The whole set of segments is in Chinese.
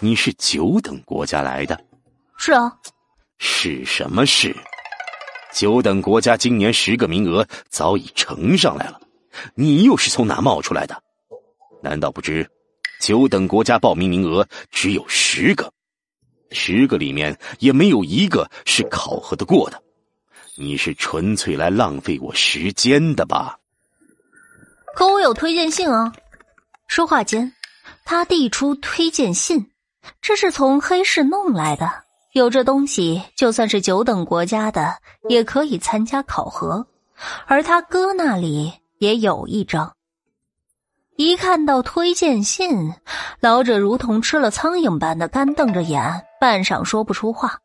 你是九等国家来的？是啊。是什么事？九等国家今年十个名额早已呈上来了，你又是从哪冒出来的？难道不知九等国家报名名额只有十个？十个里面也没有一个是考核的过的。你是纯粹来浪费我时间的吧？可我有推荐信啊。说话间，他递出推荐信。这是从黑市弄来的，有这东西，就算是九等国家的也可以参加考核。而他哥那里也有一张。一看到推荐信，老者如同吃了苍蝇般的干瞪着眼，半晌说不出话。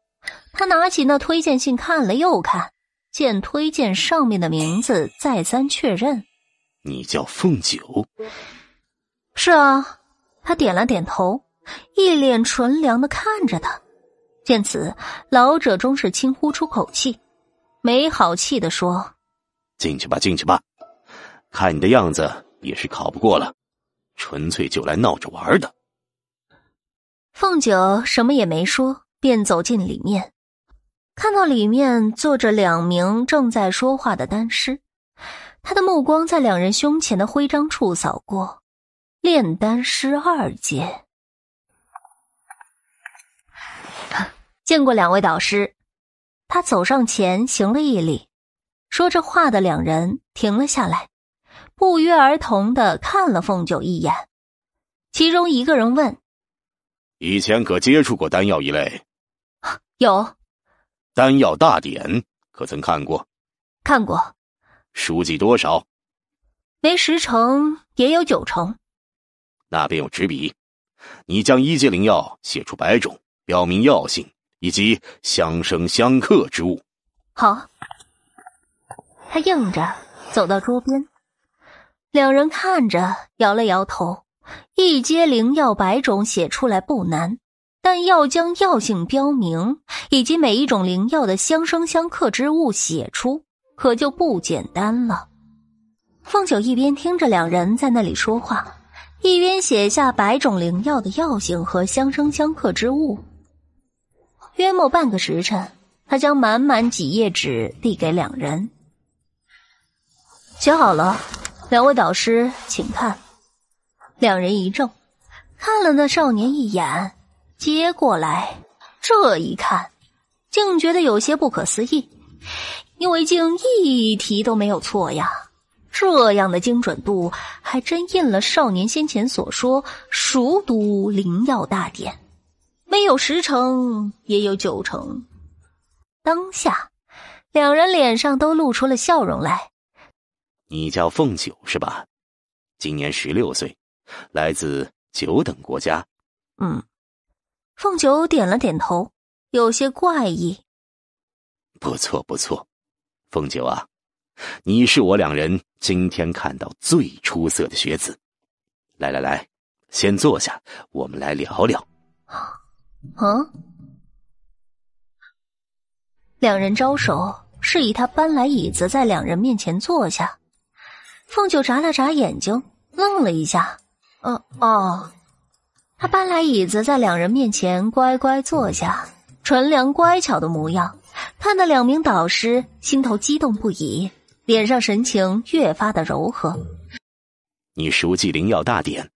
他拿起那推荐信看了又看，见推荐上面的名字，再三确认：“你叫凤九？”“是啊。”他点了点头。一脸纯良的看着他，见此，老者终是轻呼出口气，没好气的说：“进去吧，进去吧，看你的样子也是考不过了，纯粹就来闹着玩的。”凤九什么也没说，便走进里面，看到里面坐着两名正在说话的丹师，他的目光在两人胸前的徽章处扫过，炼丹师二阶。见过两位导师，他走上前行了一礼。说着话的两人停了下来，不约而同的看了凤九一眼。其中一个人问：“以前可接触过丹药一类？”“ 有。”“丹药大典可曾看过？”“看过。”“书记多少？”“没十成，也有九成。”“那便有纸笔，你将一阶灵药写出百种，表明药性。”以及相生相克之物。好，他应着走到桌边，两人看着摇了摇头。一阶灵药百种写出来不难，但要将药性标明，以及每一种灵药的相生相克之物写出，可就不简单了。凤九一边听着两人在那里说话，一边写下百种灵药的药性和相生相克之物。约莫半个时辰，他将满满几页纸递给两人，写好了，两位导师，请看。两人一怔，看了那少年一眼，接过来，这一看，竟觉得有些不可思议，因为竟一题都没有错呀！这样的精准度，还真应了少年先前所说，熟读《灵药大典》。没有十成，也有九成。当下，两人脸上都露出了笑容来。你叫凤九是吧？今年十六岁，来自九等国家。嗯，凤九点了点头，有些怪异。不错不错，凤九啊，你是我两人今天看到最出色的学子。来来来，先坐下，我们来聊聊。啊？两人招手示意他搬来椅子，在两人面前坐下。凤九眨了眨眼睛，愣了一下，嗯哦，他搬来椅子在两人面前乖乖坐下，纯良乖巧的模样，看得两名导师心头激动不已，脸上神情越发的柔和。你熟记灵药大典，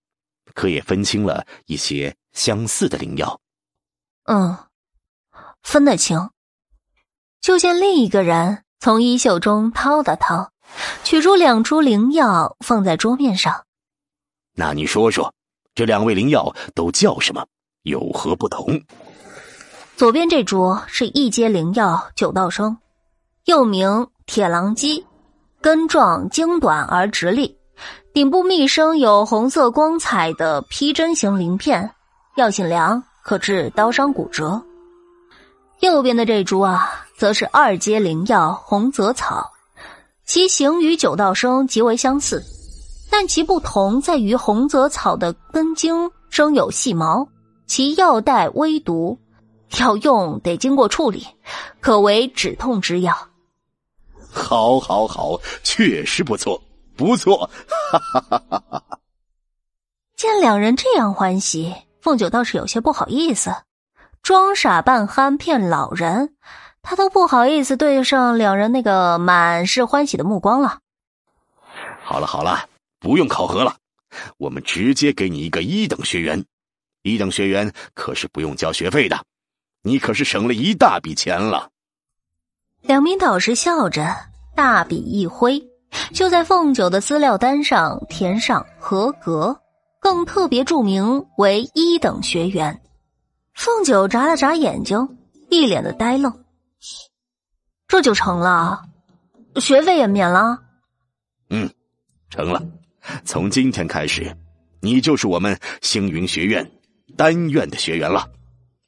可也分清了一些相似的灵药。嗯，分得清。就见另一个人从衣袖中掏了掏，取出两株灵药放在桌面上。那你说说，这两味灵药都叫什么？有何不同？左边这株是一阶灵药九道生，又名铁狼鸡，根状茎短而直立，顶部密生有红色光彩的披针形鳞片，药性凉。可治刀伤骨折。右边的这株啊，则是二阶灵药红泽草，其形与九道生极为相似，但其不同在于红泽草的根茎生有细毛，其药带微毒，要用得经过处理，可为止痛之药。好，好，好，确实不错，不错，哈哈哈哈哈！见两人这样欢喜。凤九倒是有些不好意思，装傻扮憨骗老人，他都不好意思对上两人那个满是欢喜的目光了。好了好了，不用考核了，我们直接给你一个一等学员，一等学员可是不用交学费的，你可是省了一大笔钱了。两名导师笑着，大笔一挥，就在凤九的资料单上填上合格。更特别著名为一等学员，凤九眨了眨眼睛，一脸的呆愣。这就成了，学费也免了。嗯，成了。从今天开始，你就是我们星云学院单院的学员了，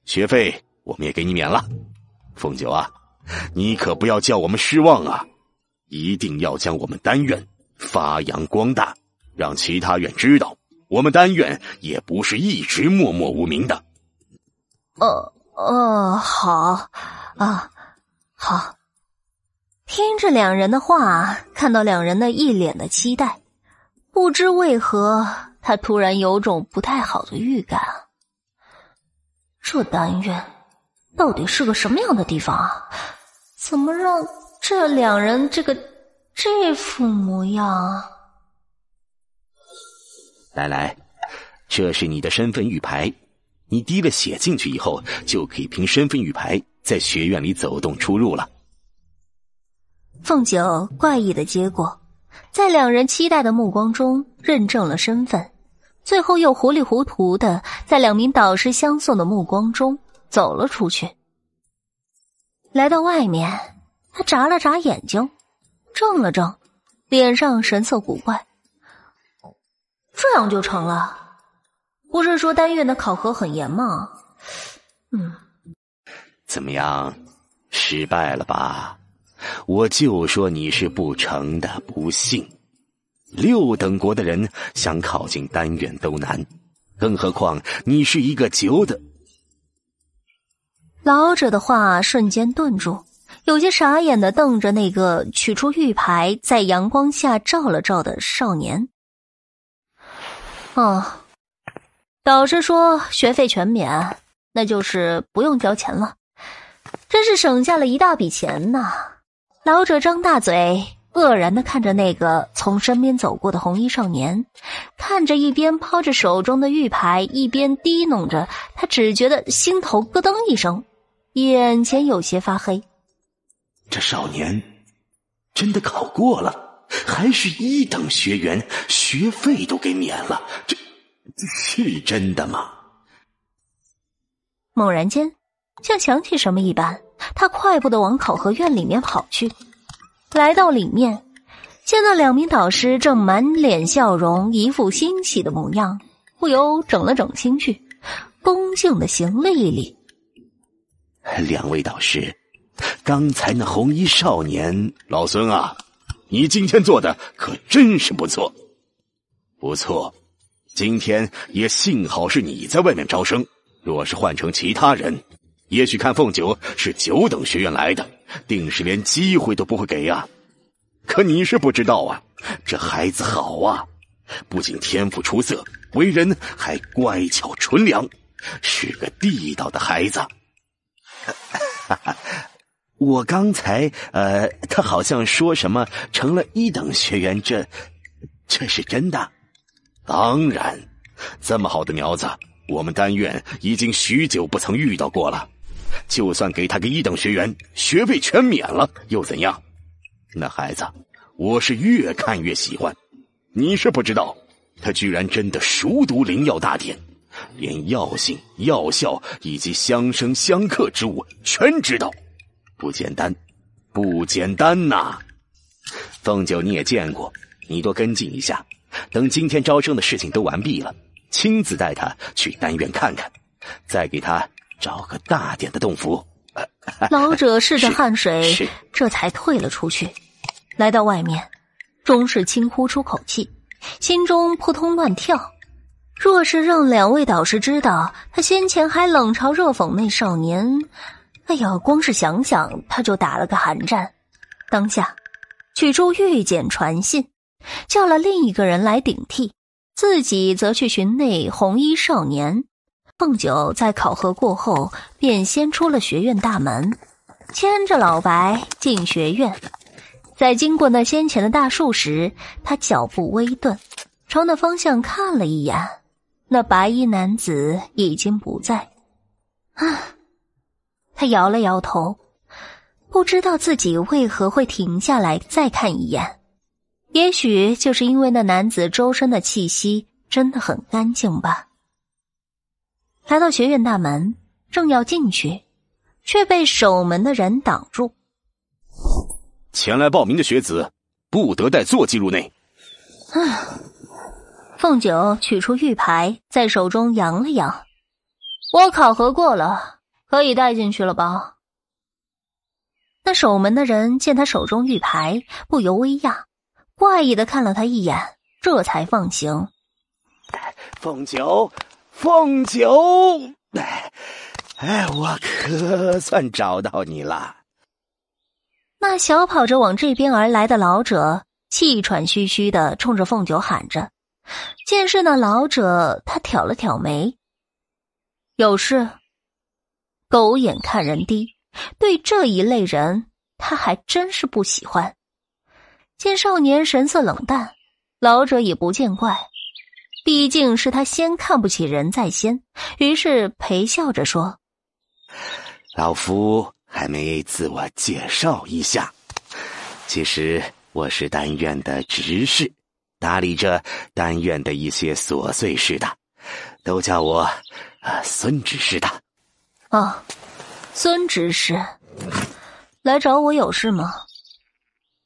学费我们也给你免了。凤九啊，你可不要叫我们失望啊！一定要将我们单院发扬光大，让其他院知道。我们丹院也不是一直默默无名的。哦哦，好啊，好。听着两人的话，看到两人那一脸的期待，不知为何，他突然有种不太好的预感。这丹院到底是个什么样的地方啊？怎么让这两人这个这副模样？来来，这是你的身份玉牌，你滴了血进去以后，就可以凭身份玉牌在学院里走动出入了。凤九怪异的接过，在两人期待的目光中认证了身份，最后又糊里糊涂的在两名导师相送的目光中走了出去。来到外面，他眨了眨眼睛，怔了怔，脸上神色古怪。这样就成了？不是说丹院的考核很严吗？嗯，怎么样，失败了吧？我就说你是不成的，不信，六等国的人想考进丹院都难，更何况你是一个九等。老者的话瞬间顿住，有些傻眼的瞪着那个取出玉牌在阳光下照了照的少年。哦，导师说学费全免，那就是不用交钱了，真是省下了一大笔钱呐！老者张大嘴，愕然的看着那个从身边走过的红衣少年，看着一边抛着手中的玉牌，一边低弄着，他只觉得心头咯噔一声，眼前有些发黑。这少年真的考过了。还是一等学员，学费都给免了，这是真的吗？猛然间，像想起什么一般，他快步的往考核院里面跑去。来到里面，见到两名导师正满脸笑容，一副欣喜的模样，不由整了整心绪，恭敬的行了一礼。两位导师，刚才那红衣少年，老孙啊。你今天做的可真是不错，不错。今天也幸好是你在外面招生，若是换成其他人，也许看凤九是九等学院来的，定是连机会都不会给呀。可你是不知道啊，这孩子好啊，不仅天赋出色，为人还乖巧纯良，是个地道的孩子。哈哈。我刚才，呃，他好像说什么成了一等学员，这这是真的？当然，这么好的苗子，我们丹院已经许久不曾遇到过了。就算给他个一等学员，学费全免了，又怎样？那孩子，我是越看越喜欢。你是不知道，他居然真的熟读《灵药大典》，连药性、药效以及相生相克之物全知道。不简单，不简单呐！凤九，你也见过，你多跟进一下。等今天招生的事情都完毕了，亲自带他去丹院看看，再给他找个大点的洞府。老者试着汗水，这才退了出去。来到外面，钟世轻呼出口气，心中扑通乱跳。若是让两位导师知道他先前还冷嘲热讽那少年，哎呀，光是想想他就打了个寒战。当下取出玉简传信，叫了另一个人来顶替，自己则去寻那红衣少年。凤九在考核过后便先出了学院大门，牵着老白进学院。在经过那先前的大树时，他脚步微顿，朝那方向看了一眼，那白衣男子已经不在。啊。他摇了摇头，不知道自己为何会停下来再看一眼。也许就是因为那男子周身的气息真的很干净吧。来到学院大门，正要进去，却被守门的人挡住。前来报名的学子不得带坐骑入内。啊！凤九取出玉牌，在手中扬了扬，我考核过了。可以带进去了吧？那守门的人见他手中玉牌，不由微讶，怪异的看了他一眼，这才放行。凤九，凤九，哎，我可算找到你了！那小跑着往这边而来的老者，气喘吁吁的冲着凤九喊着。见是那老者，他挑了挑眉，有事。狗眼看人低，对这一类人，他还真是不喜欢。见少年神色冷淡，老者也不见怪，毕竟是他先看不起人在先，于是陪笑着说：“老夫还没自我介绍一下，其实我是丹院的执事，打理着丹院的一些琐碎事的，都叫我孙执事的。”哦，孙执事，来找我有事吗？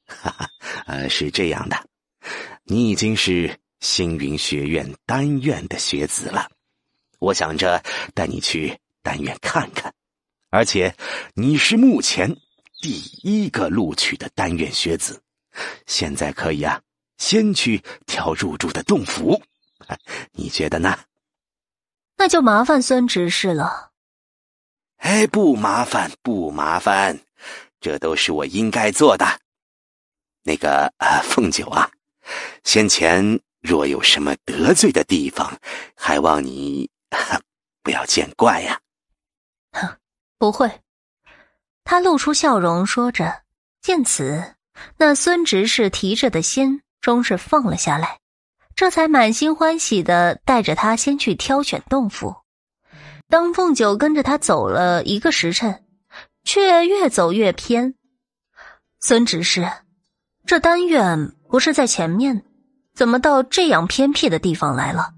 哈哈，呃，是这样的，你已经是星云学院单院的学子了，我想着带你去单院看看，而且你是目前第一个录取的单院学子，现在可以啊，先去挑入住的洞府，你觉得呢？那就麻烦孙执事了。哎，不麻烦，不麻烦，这都是我应该做的。那个呃，凤九啊，先前若有什么得罪的地方，还望你不要见怪呀。哼，不会。他露出笑容说着，见此，那孙执事提着的心终是放了下来，这才满心欢喜的带着他先去挑选洞府。当凤九跟着他走了一个时辰，却越走越偏。孙执事，这丹院不是在前面，怎么到这样偏僻的地方来了？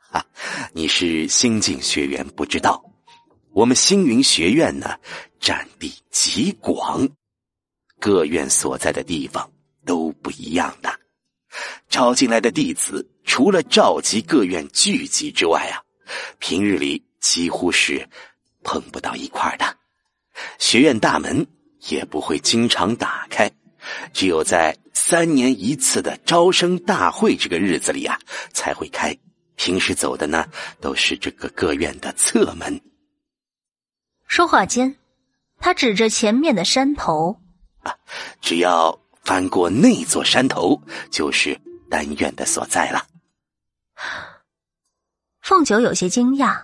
哈，你是新进学员，不知道我们星云学院呢，占地极广，各院所在的地方都不一样的。招进来的弟子，除了召集各院聚集之外啊。平日里几乎是碰不到一块的，学院大门也不会经常打开，只有在三年一次的招生大会这个日子里啊才会开。平时走的呢都是这个各院的侧门。说话间，他指着前面的山头：“啊，只要翻过那座山头，就是丹院的所在了。”凤九有些惊讶，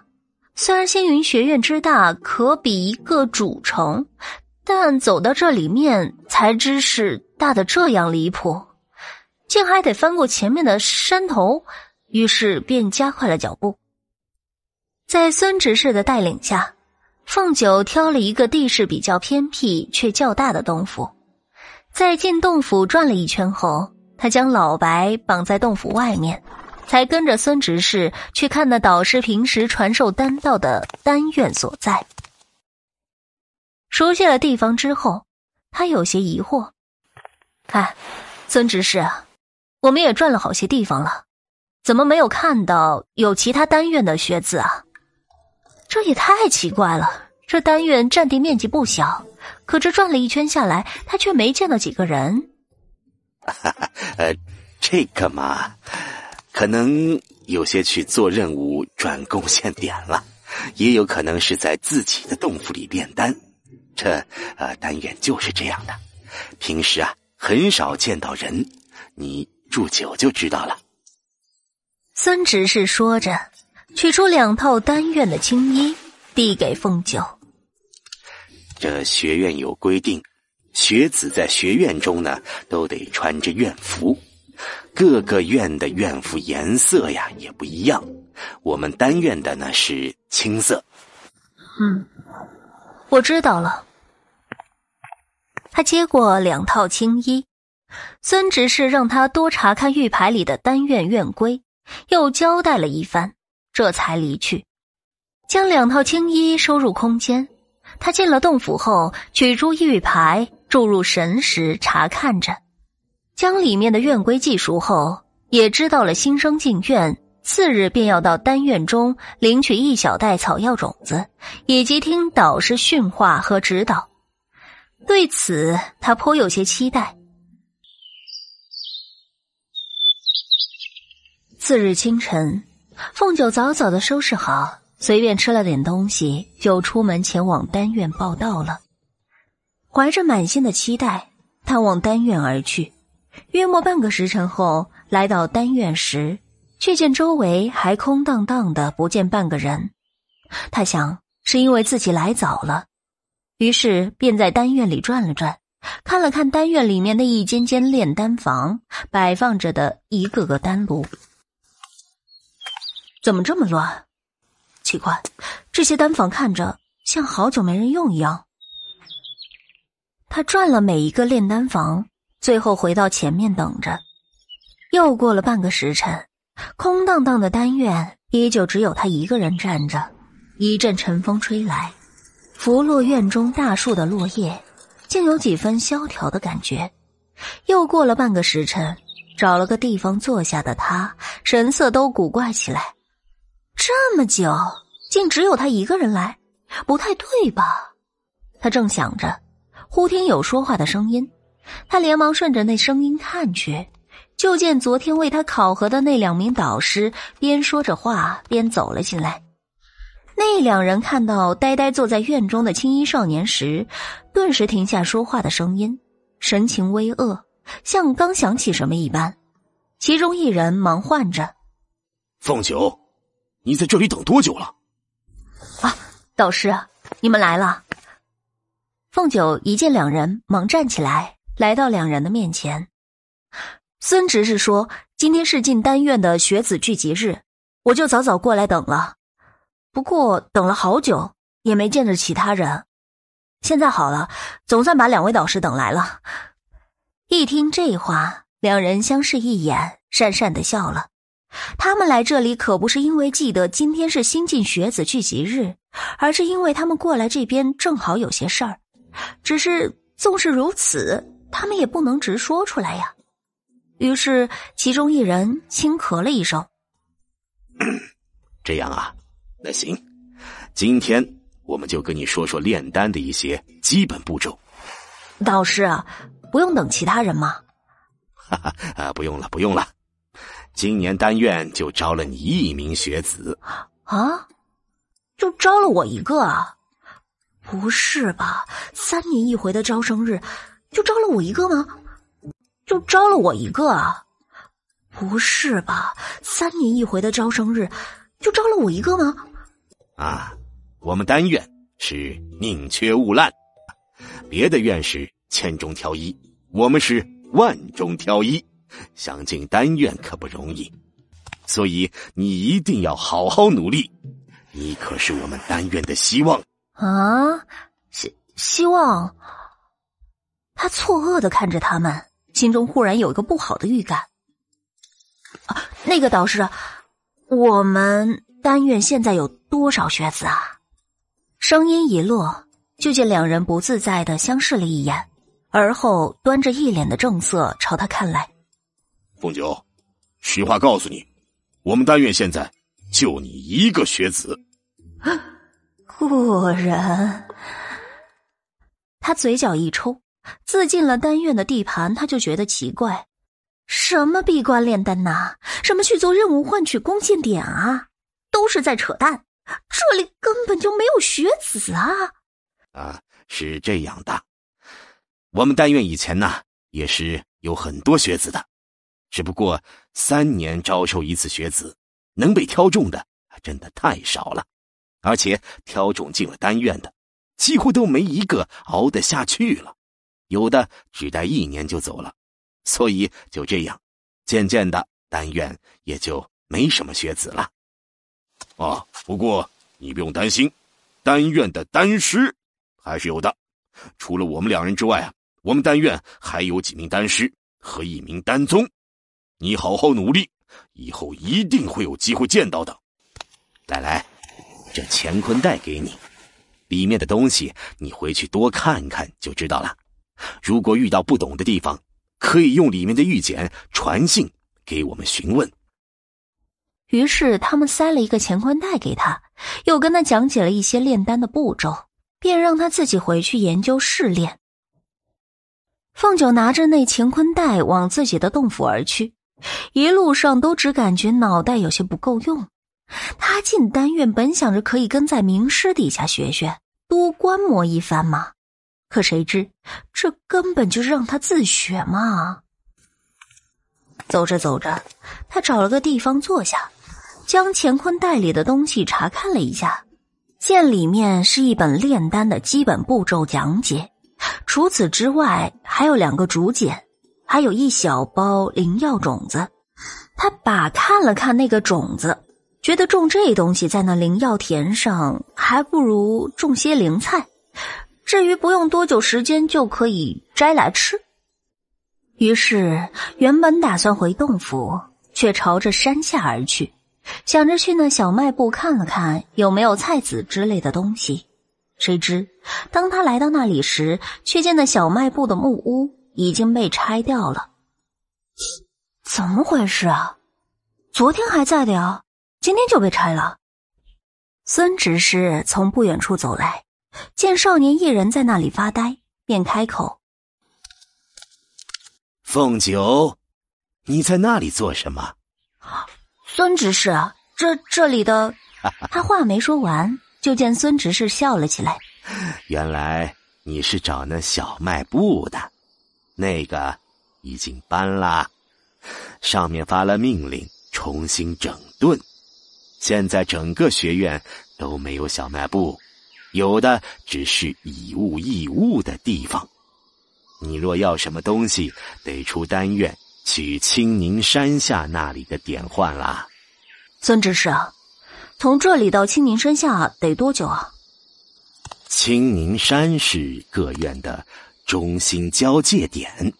虽然仙云学院之大可比一个主城，但走到这里面才知是大的这样离谱，竟还得翻过前面的山头，于是便加快了脚步。在孙执事的带领下，凤九挑了一个地势比较偏僻却较大的洞府，在进洞府转了一圈后，他将老白绑在洞府外面。才跟着孙执事去看那导师平时传授丹道的丹院所在。熟悉了地方之后，他有些疑惑：“看，孙执事，我们也转了好些地方了，怎么没有看到有其他丹院的学子啊？这也太奇怪了。这丹院占地面积不小，可这转了一圈下来，他却没见到几个人。”“哈哈，呃，这个嘛。”可能有些去做任务转贡献点了，也有可能是在自己的洞府里炼丹。这呃，丹院就是这样的，平时啊很少见到人，你住久就知道了。孙执事说着，取出两套丹院的青衣，递给凤九。这学院有规定，学子在学院中呢，都得穿着院服。各个院的院服颜色呀也不一样，我们单院的呢是青色。嗯，我知道了。他接过两套青衣，孙执事让他多查看玉牌里的单院院规，又交代了一番，这才离去，将两套青衣收入空间。他进了洞府后，取出玉牌，注入神识查看着。将里面的院规记熟后，也知道了新生进院，次日便要到丹院中领取一小袋草药种子，以及听导师训话和指导。对此，他颇有些期待。次日清晨，凤九早早的收拾好，随便吃了点东西，就出门前往丹院报道了。怀着满心的期待，他往丹院而去。约莫半个时辰后，来到丹院时，却见周围还空荡荡的，不见半个人。他想，是因为自己来早了，于是便在丹院里转了转，看了看丹院里面的一间间炼丹房，摆放着的一个个丹炉，怎么这么乱？奇怪，这些丹房看着像好久没人用一样。他转了每一个炼丹房。最后回到前面等着，又过了半个时辰，空荡荡的单院依旧只有他一个人站着。一阵晨风吹来，拂落院中大树的落叶，竟有几分萧条的感觉。又过了半个时辰，找了个地方坐下的他，神色都古怪起来。这么久，竟只有他一个人来，不太对吧？他正想着，忽听有说话的声音。他连忙顺着那声音看去，就见昨天为他考核的那两名导师边说着话边走了进来。那两人看到呆呆坐在院中的青衣少年时，顿时停下说话的声音，神情微恶，像刚想起什么一般。其中一人忙唤着：“凤九，你在这里等多久了？”啊，导师，你们来了。凤九一见两人，忙站起来。来到两人的面前，孙执事说：“今天是进单院的学子聚集日，我就早早过来等了。不过等了好久也没见着其他人，现在好了，总算把两位导师等来了。”一听这话，两人相视一眼，讪讪的笑了。他们来这里可不是因为记得今天是新进学子聚集日，而是因为他们过来这边正好有些事儿。只是纵是如此。他们也不能直说出来呀。于是，其中一人轻咳了一声：“ 这样啊，那行，今天我们就跟你说说炼丹的一些基本步骤。”道士，啊，不用等其他人吗？哈哈，啊，不用了，不用了。今年丹院就招了你一名学子啊，就招了我一个，啊？不是吧？三年一回的招生日。就招了我一个吗？就招了我一个？啊？不是吧？三年一回的招生日，就招了我一个吗？啊，我们单院是宁缺毋滥，别的院士千中挑一，我们是万中挑一，想进单院可不容易，所以你一定要好好努力。你可是我们单院的希望啊，希希望。他错愕的看着他们，心中忽然有一个不好的预感。啊，那个导师，我们单院现在有多少学子啊？声音一落，就见两人不自在的相视了一眼，而后端着一脸的正色朝他看来。凤九，实话告诉你，我们单院现在就你一个学子。果然，他嘴角一抽。自进了丹院的地盘，他就觉得奇怪：什么闭关炼丹呐，什么去做任务换取贡献点啊，都是在扯淡。这里根本就没有学子啊！啊，是这样的，我们丹院以前呢也是有很多学子的，只不过三年招收一次学子，能被挑中的真的太少了，而且挑中进了丹院的，几乎都没一个熬得下去了。有的只待一年就走了，所以就这样，渐渐的丹院也就没什么学子了。啊，不过你不用担心，丹院的丹师还是有的。除了我们两人之外啊，我们丹院还有几名丹师和一名丹宗。你好好努力，以后一定会有机会见到的。再来，这乾坤袋给你，里面的东西你回去多看看就知道了。如果遇到不懂的地方，可以用里面的玉简传信给我们询问。于是他们塞了一个乾坤袋给他，又跟他讲解了一些炼丹的步骤，便让他自己回去研究试炼。凤九拿着那乾坤袋往自己的洞府而去，一路上都只感觉脑袋有些不够用。他进丹院本想着可以跟在名师底下学学，多观摩一番嘛。可谁知，这根本就是让他自学嘛。走着走着，他找了个地方坐下，将乾坤袋里的东西查看了一下，见里面是一本炼丹的基本步骤讲解，除此之外还有两个竹简，还有一小包灵药种子。他把看了看那个种子，觉得种这东西在那灵药田上，还不如种些灵菜。至于不用多久时间就可以摘来吃，于是原本打算回洞府，却朝着山下而去，想着去那小卖部看了看有没有菜籽之类的东西。谁知当他来到那里时，却见那小卖部的木屋已经被拆掉了，怎么回事啊？昨天还在的呀，今天就被拆了。孙执事从不远处走来。见少年一人在那里发呆，便开口：“凤九，你在那里做什么？”孙执事，这这里的 他话没说完，就见孙执事笑了起来。原来你是找那小卖部的，那个已经搬了，上面发了命令，重新整顿，现在整个学院都没有小卖部。有的只是以物易物的地方，你若要什么东西，得出丹院去青宁山下那里的点换啦。孙执事，从这里到青宁山下得多久啊？青宁山是各院的中心交界点，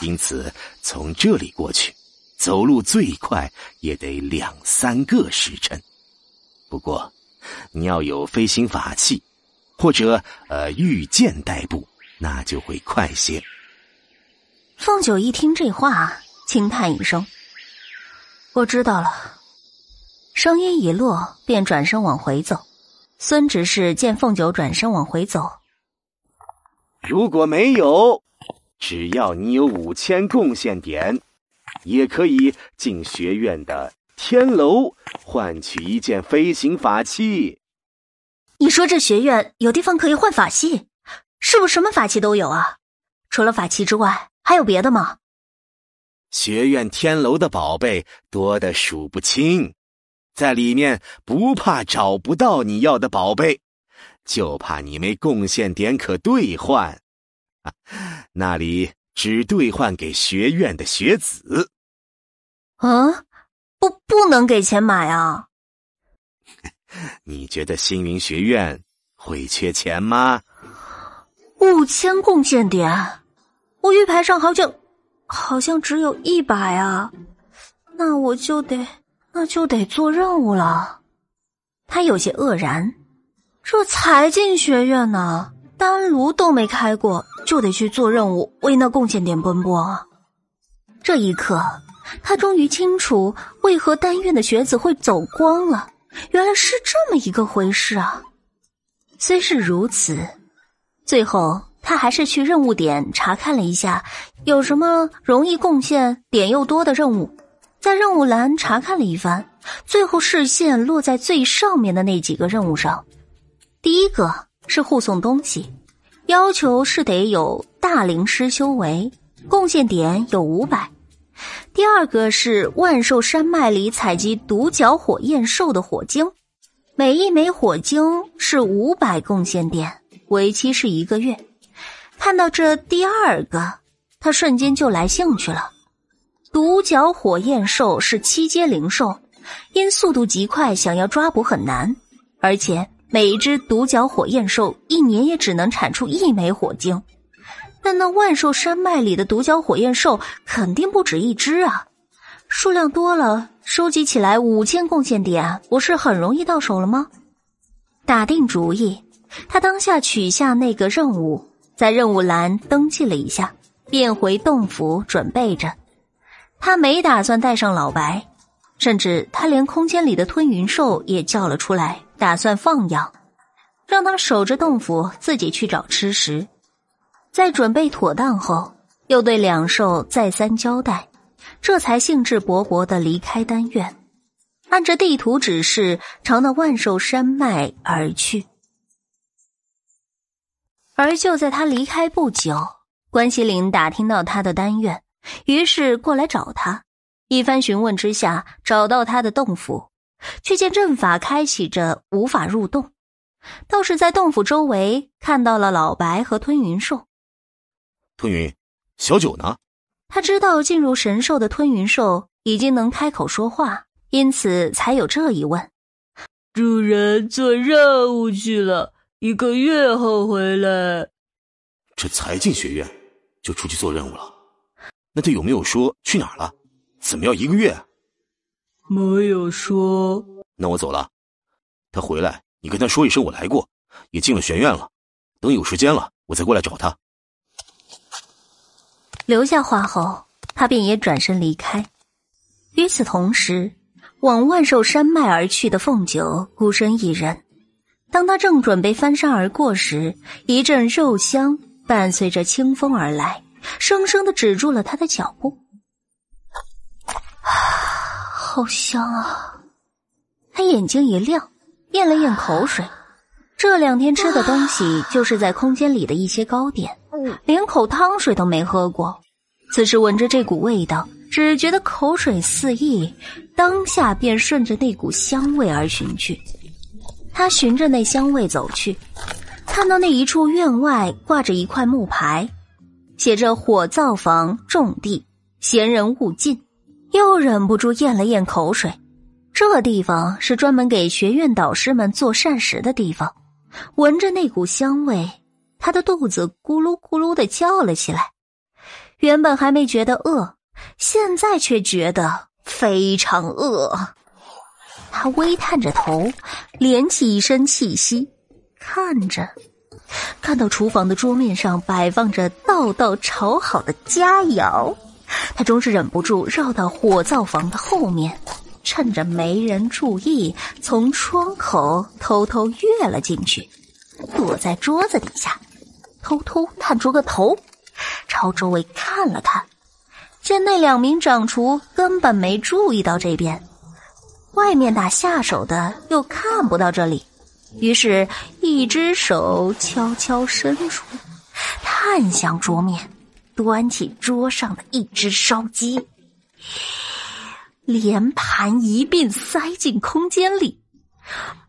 因此从这里过去，走路最快也得两三个时辰。不过。你要有飞行法器，或者呃御剑代步，那就会快些。凤九一听这话，轻叹一声：“我知道了。”声音一落，便转身往回走。孙执事见凤九转身往回走，如果没有，只要你有五千贡献点，也可以进学院的。天楼换取一件飞行法器。你说这学院有地方可以换法器？是不是什么法器都有啊？除了法器之外，还有别的吗？学院天楼的宝贝多的数不清，在里面不怕找不到你要的宝贝，就怕你没贡献点可兑换。啊，那里只兑换给学院的学子。啊。不，不能给钱买啊！你觉得星云学院会缺钱吗？五千贡献点，我玉牌上好像好像只有一百啊！那我就得，那就得做任务了。他有些愕然，这才进学院呢，丹炉都没开过，就得去做任务，为那贡献点奔波。这一刻。他终于清楚为何丹院的学子会走光了，原来是这么一个回事啊！虽是如此，最后他还是去任务点查看了一下，有什么容易贡献点又多的任务。在任务栏查看了一番，最后视线落在最上面的那几个任务上。第一个是护送东西，要求是得有大灵师修为，贡献点有五百。第二个是万寿山脉里采集独角火焰兽的火晶，每一枚火晶是五百贡献点，为期是一个月。看到这第二个，他瞬间就来兴趣了。独角火焰兽是七阶灵兽，因速度极快，想要抓捕很难，而且每一只独角火焰兽一年也只能产出一枚火晶。但那万寿山脉里的独角火焰兽肯定不止一只啊，数量多了，收集起来五千贡献点，不是很容易到手了吗？打定主意，他当下取下那个任务，在任务栏登记了一下，便回洞府准备着。他没打算带上老白，甚至他连空间里的吞云兽也叫了出来，打算放养，让他守着洞府，自己去找吃食。在准备妥当后，又对两兽再三交代，这才兴致勃勃的离开丹院，按着地图指示朝那万寿山脉而去。而就在他离开不久，关西林打听到他的丹院，于是过来找他。一番询问之下，找到他的洞府，却见阵法开启着，无法入洞。倒是在洞府周围看到了老白和吞云兽。吞云，小九呢？他知道进入神兽的吞云兽已经能开口说话，因此才有这一问。主人做任务去了，一个月后回来。这才进学院，就出去做任务了？那他有没有说去哪儿了？怎么要一个月？没有说。那我走了。他回来，你跟他说一声，我来过，也进了学院了。等有时间了，我再过来找他。留下话后，他便也转身离开。与此同时，往万寿山脉而去的凤九孤身一人。当他正准备翻山而过时，一阵肉香伴随着清风而来，生生的止住了他的脚步。好香啊！他眼睛一亮，咽了咽口水。这两天吃的东西，就是在空间里的一些糕点。连口汤水都没喝过，此时闻着这股味道，只觉得口水四溢，当下便顺着那股香味而寻去。他循着那香味走去，看到那一处院外挂着一块木牌，写着“火灶房种地，闲人勿进”，又忍不住咽了咽口水。这地方是专门给学院导师们做膳食的地方，闻着那股香味。他的肚子咕噜咕噜的叫了起来，原本还没觉得饿，现在却觉得非常饿。他微探着头，敛起一身气息，看着，看到厨房的桌面上摆放着道道炒好的佳肴，他终是忍不住绕到火灶房的后面，趁着没人注意，从窗口偷偷跃了进去，躲在桌子底下。偷偷探出个头，朝周围看了看，见那两名掌厨根本没注意到这边，外面打下手的又看不到这里，于是一只手悄悄伸出，探向桌面，端起桌上的一只烧鸡，连盘一并塞进空间里，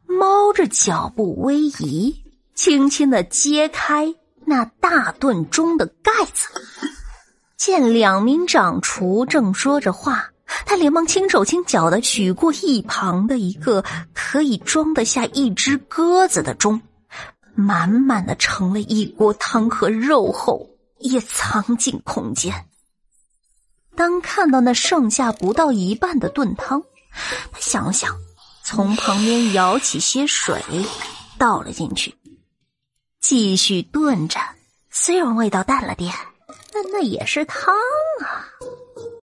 猫着脚步微移，轻轻的揭开。那大炖盅的盖子，见两名掌厨正说着话，他连忙轻手轻脚的取过一旁的一个可以装得下一只鸽子的盅，满满的盛了一锅汤和肉后，也藏进空间。当看到那剩下不到一半的炖汤，他想了想，从旁边舀起些水，倒了进去。继续炖着，虽然味道淡了点，但那也是汤啊。